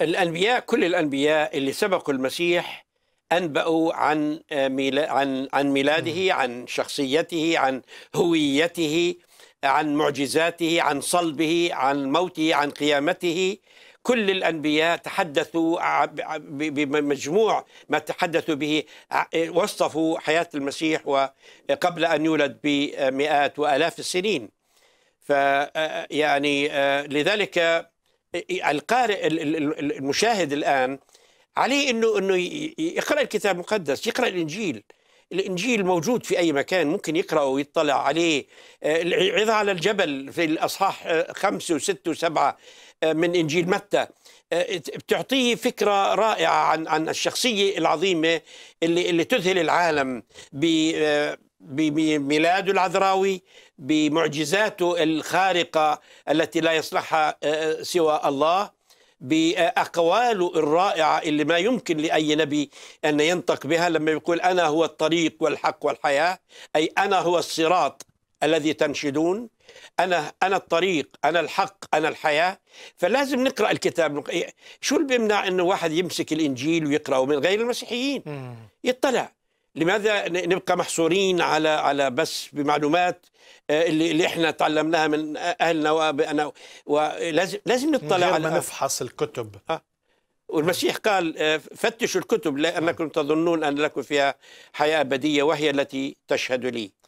الأنبياء كل الأنبياء اللي سبقوا المسيح أنبأوا عن آه، عن عن ميلاده عن شخصيته عن هويته عن معجزاته عن صلبه عن موته عن قيامته كل الأنبياء تحدثوا بمجموع ما تحدثوا به وصفوا حياة المسيح وقبل أن يولد بمئات وآلاف السنين فيعني آه، آه، لذلك القارئ المشاهد الان عليه انه انه يقرا الكتاب المقدس يقرا الانجيل الانجيل موجود في اي مكان ممكن يقراه ويطلع عليه آه، العظه على الجبل في الاصحاح آه، خمسه وسته وسبعه آه، من انجيل متى بتعطيه فكرة رائعة عن عن الشخصية العظيمة اللي اللي تذهل العالم بميلاده العذراوي بمعجزاته الخارقة التي لا يصلحها آه، آه، سوى الله بأقواله الرائعة اللي ما يمكن لأي نبي أن ينطق بها لما يقول أنا هو الطريق والحق والحياة أي أنا هو الصراط الذي تنشدون أنا أنا الطريق أنا الحق أنا الحياة فلازم نقرأ الكتاب إيه، شو اللي بيمنع أنه واحد يمسك الإنجيل ويقرأه من غير المسيحيين يطلع لماذا نبقى محصورين على على بس بمعلومات آه، اللي اللي احنا تعلمناها من اهلنا وابائنا ولازم لازم نطلع على ما نفحص الكتب آه. والمسيح قال آه، فتشوا الكتب لانكم تظنون ان لكم فيها حياه ابديه وهي التي تشهد لي